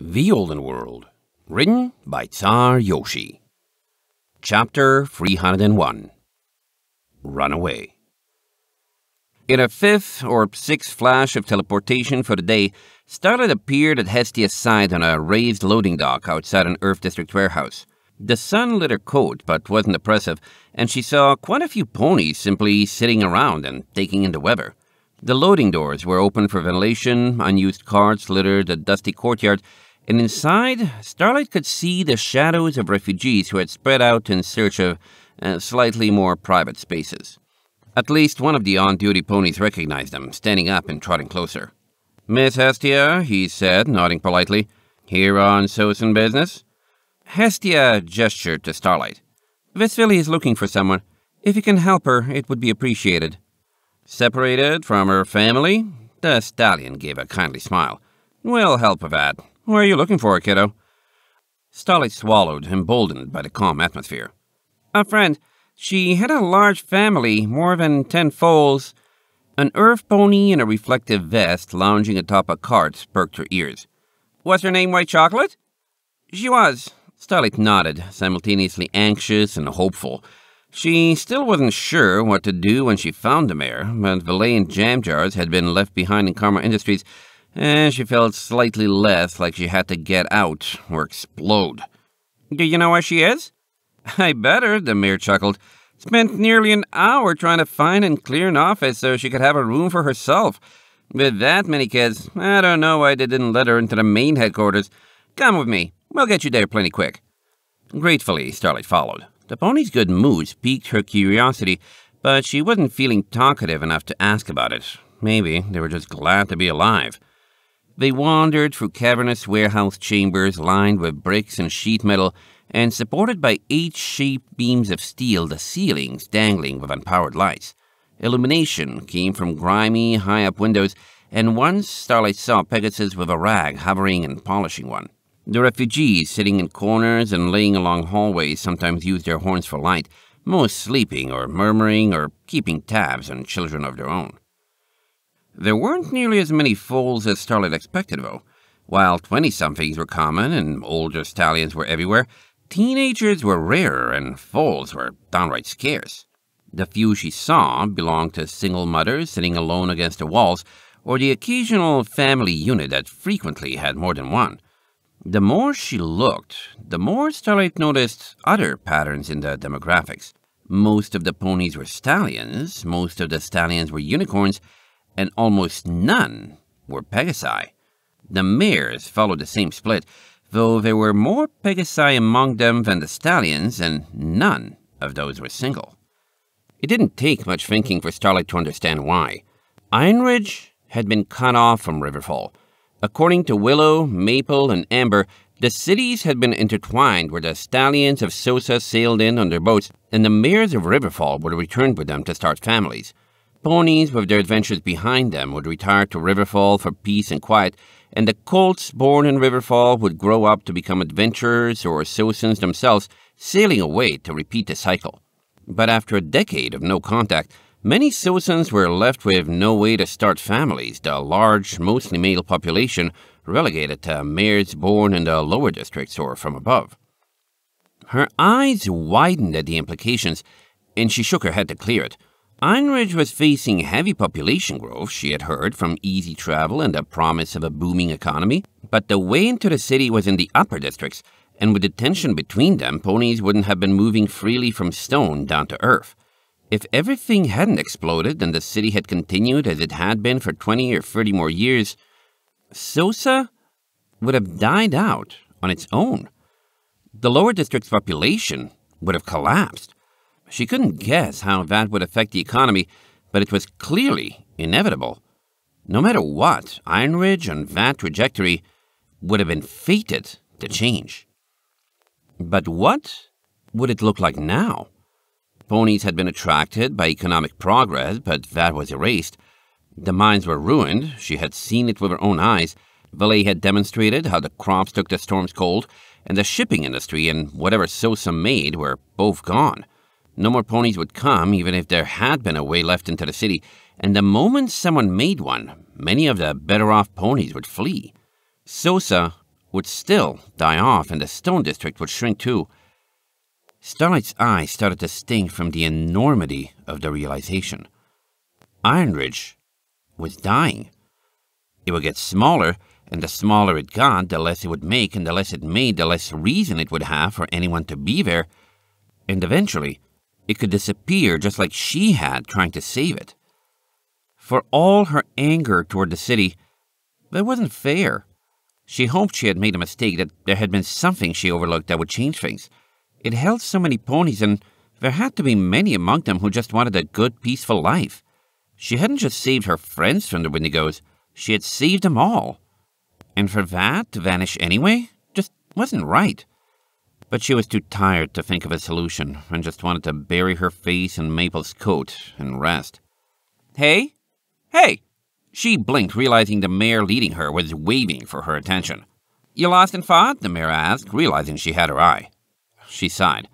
The Olden World, written by Tsar Yoshi. Chapter 301 Runaway. In a fifth or sixth flash of teleportation for the day, Starlet appeared at Hestia's side on a raised loading dock outside an Earth District warehouse. The sun lit her coat but wasn't oppressive, and she saw quite a few ponies simply sitting around and taking in the weather. The loading doors were open for ventilation, unused carts littered the dusty courtyard, and inside, Starlight could see the shadows of refugees who had spread out in search of uh, slightly more private spaces. At least one of the on-duty ponies recognized them, standing up and trotting closer. Miss Hestia, he said, nodding politely, here on Sosin business? Hestia gestured to Starlight. Vesvili is looking for someone. If you can help her, it would be appreciated. Separated from her family? The stallion gave a kindly smile. We'll help with that. What are you looking for, kiddo? Stolly swallowed, emboldened by the calm atmosphere. A friend. She had a large family, more than ten foals. An earth pony in a reflective vest lounging atop a cart perked her ears. Was her name White Chocolate? She was. Starlight nodded, simultaneously anxious and hopeful. She still wasn't sure what to do when she found the mare, but Valet and jam jars had been left behind in Karma Industries, and eh, she felt slightly less like she had to get out or explode. Do you know where she is? I better, the mayor chuckled. Spent nearly an hour trying to find and clear an office so she could have a room for herself. With that many kids, I don't know why they didn't let her into the main headquarters. Come with me. We'll get you there plenty quick. Gratefully, Starlight followed. The pony's good mood piqued her curiosity, but she wasn't feeling talkative enough to ask about it. Maybe they were just glad to be alive. They wandered through cavernous warehouse chambers lined with bricks and sheet metal and supported by H shaped beams of steel, the ceilings dangling with unpowered lights. Illumination came from grimy, high up windows, and once Starlight saw Pegasus with a rag hovering and polishing one. The refugees sitting in corners and laying along hallways sometimes used their horns for light, most sleeping or murmuring or keeping tabs on children of their own. There weren't nearly as many foals as Starlet expected, though. While 20 somethings were common and older stallions were everywhere, teenagers were rarer and foals were downright scarce. The few she saw belonged to single mothers sitting alone against the walls, or the occasional family unit that frequently had more than one. The more she looked, the more Starlight noticed other patterns in the demographics. Most of the ponies were stallions, most of the stallions were unicorns, and almost none were Pegasi. The mares followed the same split, though there were more Pegasi among them than the stallions, and none of those were single. It didn't take much thinking for Starlight to understand why. Ironridge had been cut off from Riverfall. According to Willow, Maple, and Amber, the cities had been intertwined where the stallions of Sosa sailed in on their boats, and the mares of Riverfall were returned with them to start families. Ponies with their adventures behind them would retire to Riverfall for peace and quiet, and the colts born in Riverfall would grow up to become adventurers or citizens themselves, sailing away to repeat the cycle. But after a decade of no contact, many citizens were left with no way to start families, the large, mostly male population relegated to mares born in the lower districts or from above. Her eyes widened at the implications, and she shook her head to clear it. Einridge was facing heavy population growth, she had heard, from easy travel and the promise of a booming economy, but the way into the city was in the upper districts, and with the tension between them, ponies wouldn't have been moving freely from stone down to earth. If everything hadn't exploded and the city had continued as it had been for 20 or 30 more years, Sosa would have died out on its own. The lower district's population would have collapsed. She couldn't guess how that would affect the economy, but it was clearly inevitable. No matter what, Iron Ridge and that trajectory would have been fated to change. But what would it look like now? Ponies had been attracted by economic progress, but that was erased. The mines were ruined. She had seen it with her own eyes. Valet had demonstrated how the crops took the storm's cold, and the shipping industry and whatever Sosa made were both gone. No more ponies would come, even if there had been a way left into the city, and the moment someone made one, many of the better off ponies would flee. Sosa would still die off, and the stone district would shrink too. Starlight's eyes started to sting from the enormity of the realization. Iron Ridge was dying. It would get smaller, and the smaller it got, the less it would make, and the less it made, the less reason it would have for anyone to be there. And eventually, it could disappear just like she had trying to save it. For all her anger toward the city, that wasn't fair. She hoped she had made a mistake, that there had been something she overlooked that would change things. It held so many ponies, and there had to be many among them who just wanted a good, peaceful life. She hadn't just saved her friends from the Wendigos, she had saved them all. And for that to vanish anyway just wasn't right. But she was too tired to think of a solution and just wanted to bury her face in Maple's coat and rest. Hey? Hey! She blinked, realizing the mare leading her was waving for her attention. You lost in thought? the mare asked, realizing she had her eye. She sighed.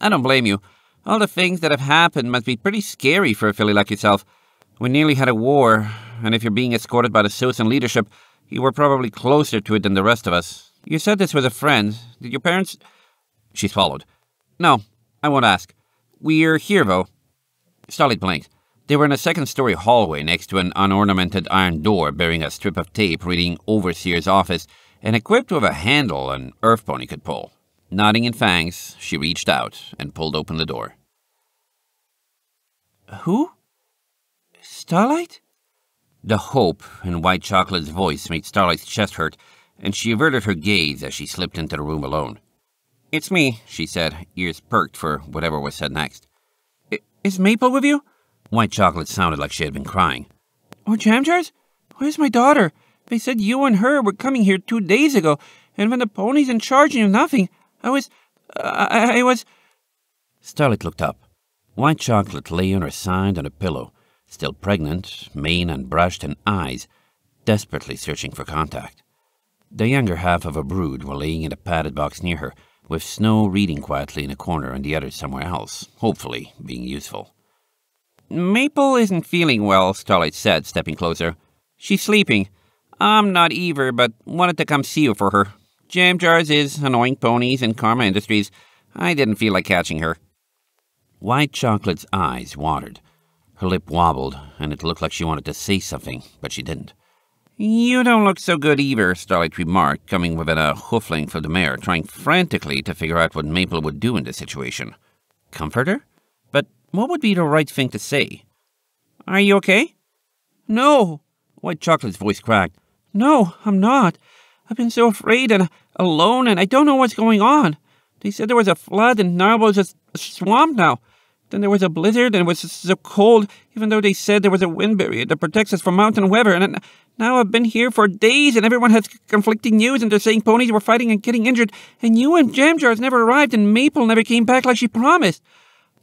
I don't blame you. All the things that have happened must be pretty scary for a filly like yourself. We nearly had a war, and if you're being escorted by the Susan leadership, you were probably closer to it than the rest of us. You said this was a friend. Did your parents... She swallowed. No, I won't ask. We're here, though. Starlight blinked. They were in a second story hallway next to an unornamented iron door bearing a strip of tape reading Overseer's Office and equipped with a handle an earth pony could pull. Nodding in fangs, she reached out and pulled open the door. Who? Starlight? The hope in White Chocolate's voice made Starlight's chest hurt, and she averted her gaze as she slipped into the room alone. It's me, she said, ears perked for whatever was said next. I is Maple with you? White chocolate sounded like she had been crying. Or oh, Jam Jars? Where's my daughter? They said you and her were coming here two days ago, and when the ponies in charge knew nothing, I was. Uh, I, I was. Starlight looked up. White chocolate lay on her side on a pillow, still pregnant, mane unbrushed, and eyes desperately searching for contact. The younger half of a brood were laying in a padded box near her, with Snow reading quietly in a corner and the others somewhere else, hopefully being useful. Maple isn't feeling well, Starlight said, stepping closer. She's sleeping. I'm not either, but wanted to come see you for her. Jam Jars is annoying ponies and Karma Industries. I didn't feel like catching her. White Chocolate's eyes watered. Her lip wobbled, and it looked like she wanted to say something, but she didn't. You don't look so good either, Starlight remarked, coming within a uh, hoof length of the mare, trying frantically to figure out what Maple would do in this situation. Comfort her? But what would be the right thing to say? Are you okay? No, White Chocolate's voice cracked. No, I'm not. I've been so afraid and alone, and I don't know what's going on. They said there was a flood, and Narbo's a swamp now. Then there was a blizzard, and it was so cold, even though they said there was a wind barrier that protects us from mountain weather. And now I've been here for days, and everyone has conflicting news, and they're saying ponies were fighting and getting injured, and you and Jamjars never arrived, and Maple never came back like she promised.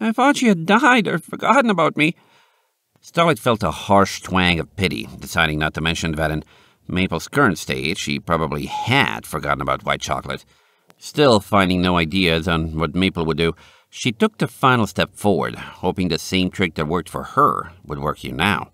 I thought she had died or forgotten about me. Starlight felt a harsh twang of pity, deciding not to mention that in Maple's current state, she probably had forgotten about white chocolate. Still finding no ideas on what Maple would do, she took the final step forward, hoping the same trick that worked for her would work here now.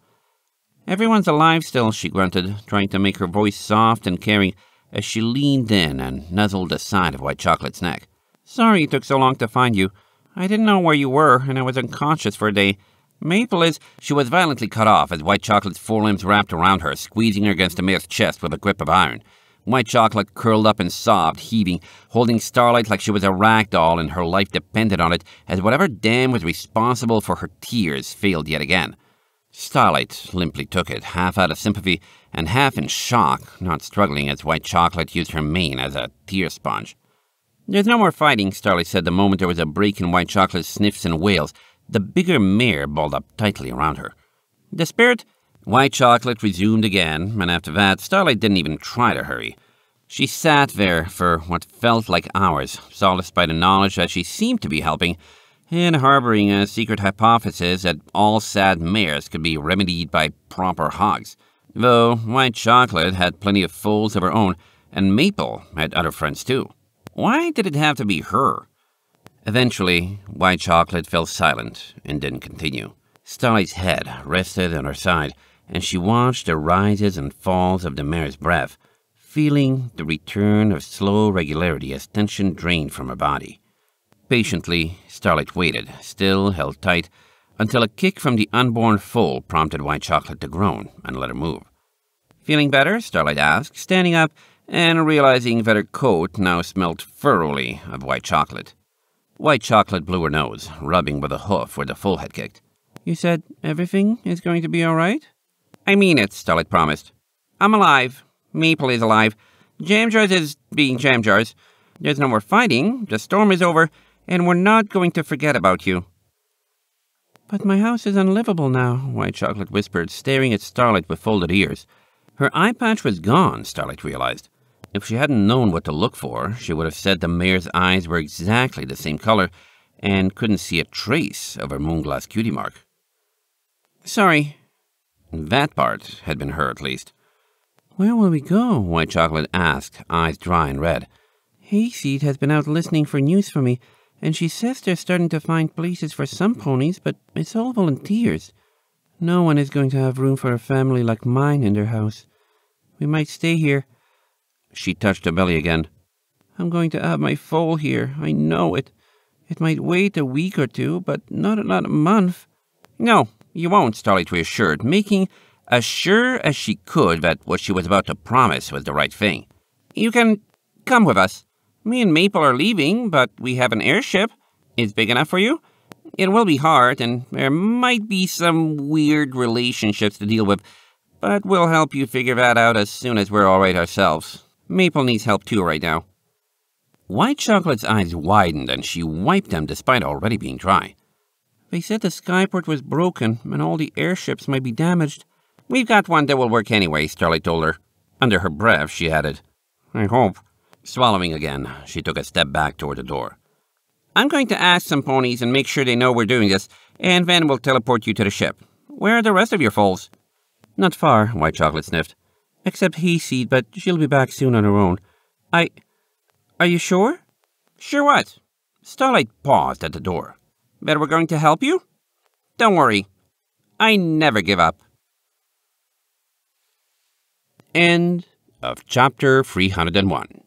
Everyone's alive still, she grunted, trying to make her voice soft and caring as she leaned in and nuzzled the side of White Chocolate's neck. Sorry it took so long to find you. I didn't know where you were, and I was unconscious for a day. Maple is. She was violently cut off as White Chocolate's forelimbs wrapped around her, squeezing her against the mayor's chest with a grip of iron. White Chocolate curled up and sobbed, heaving, holding Starlight like she was a rag doll and her life depended on it, as whatever dam was responsible for her tears failed yet again. Starlight limply took it, half out of sympathy and half in shock, not struggling as White Chocolate used her mane as a tear sponge. There's no more fighting, Starlight said the moment there was a break in White Chocolate's sniffs and wails. The bigger mare balled up tightly around her. The spirit White chocolate resumed again, and after that, Starlight didn't even try to hurry. She sat there for what felt like hours, solaced by the knowledge that she seemed to be helping, and harboring a secret hypothesis that all sad mares could be remedied by proper hogs. Though White Chocolate had plenty of foals of her own, and Maple had other friends too. Why did it have to be her? Eventually, White Chocolate fell silent and didn't continue. Starlight's head rested on her side, and she watched the rises and falls of the mare's breath, feeling the return of slow regularity as tension drained from her body. Patiently, Starlight waited, still held tight, until a kick from the unborn foal prompted White Chocolate to groan and let her move. Feeling better? Starlight asked, standing up and realizing that her coat now smelt thoroughly of white chocolate. White chocolate blew her nose, rubbing with a hoof where the foal had kicked. You said everything is going to be all right? I mean it, Stolid promised. I'm alive. Maple is alive. Jamjars is being Jamjars. There's no more fighting, the storm is over, and we're not going to forget about you. But my house is unlivable now, White Chocolate whispered, staring at Starlight with folded ears. Her eye patch was gone, Starlight realized. If she hadn't known what to look for, she would have said the mayor's eyes were exactly the same color and couldn't see a trace of her moonglass cutie mark. Sorry, that part had been her, at least. Where will we go? White Chocolate asked, eyes dry and red. Hayseed has been out listening for news for me, and she says they're starting to find places for some ponies, but it's all volunteers. No one is going to have room for a family like mine in their house. We might stay here. She touched her belly again. I'm going to have my foal here, I know it. It might wait a week or two, but not another month. No, you won't, Starlight reassured, making as sure as she could that what she was about to promise was the right thing. You can come with us. Me and Maple are leaving, but we have an airship. It's big enough for you? It will be hard, and there might be some weird relationships to deal with, but we'll help you figure that out as soon as we're all right ourselves. Maple needs help too right now. White Chocolate's eyes widened and she wiped them despite already being dry. They said the skyport was broken and all the airships might be damaged. We've got one that will work anyway, Starlight told her. Under her breath, she added, I hope. Swallowing again, she took a step back toward the door. I'm going to ask some ponies and make sure they know we're doing this, and then we will teleport you to the ship. Where are the rest of your foals? Not far, White Chocolate sniffed. Except Hayseed, but she'll be back soon on her own. I... Are you sure? Sure what? Starlight paused at the door that we're going to help you? Don't worry, I never give up. End of chapter 301.